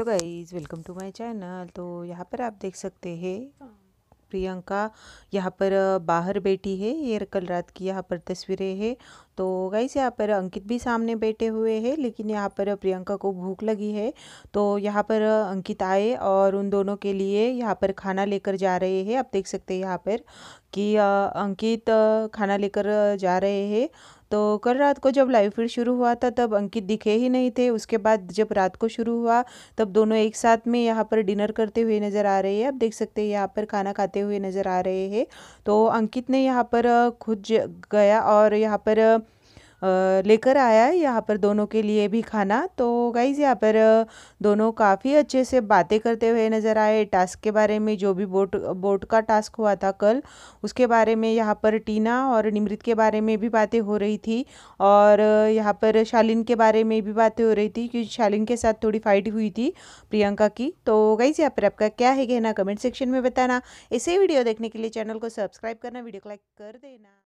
तो guys welcome to my channel तो यहाँ पर आप देख सकते हैं प्रियंका यहाँ पर बाहर बैठी है ये कल रात की यहाँ पर तस्वीरें हैं तो गाइज यहाँ पर अंकित भी सामने बैठे हुए हैं लेकिन यहाँ पर प्रियंका को भूख लगी है तो यहाँ पर अंकित आए और उन दोनों के लिए यहाँ पर खाना लेकर जा रहे हैं आप देख सकते हैं यहाँ पर कि अंकित खाना लेकर जा रहे हैं तो कल रात को जब लाइव फीड शुरू हुआ था तब अंकित दिखे ही नहीं थे उसके बाद जब रात को शुरू हुआ तब दोनों एक साथ में यहाँ पर डिनर करते हुए नज़र आ रहे हैं आप देख सकते हैं यहाँ पर खाना खाते हुए नज़र आ रहे हैं तो अंकित ने यहाँ पर खुद गया और यहाँ पर लेकर आया है यहाँ पर दोनों के लिए भी खाना तो गाइज यहाँ पर दोनों काफ़ी अच्छे से बातें करते हुए नज़र आए टास्क के बारे में जो भी बोट बोट का टास्क हुआ था कल उसके बारे में यहाँ पर टीना और निमृत के बारे में भी बातें हो रही थी और यहाँ पर शालिन के बारे में भी बातें हो रही थी क्योंकि शालिन के साथ थोड़ी फाइट हुई थी प्रियंका की तो गाइज यहाँ पर आपका क्या है कहना कमेंट सेक्शन में बताना ऐसे वीडियो देखने के लिए चैनल को सब्सक्राइब करना वीडियो को लाइक कर देना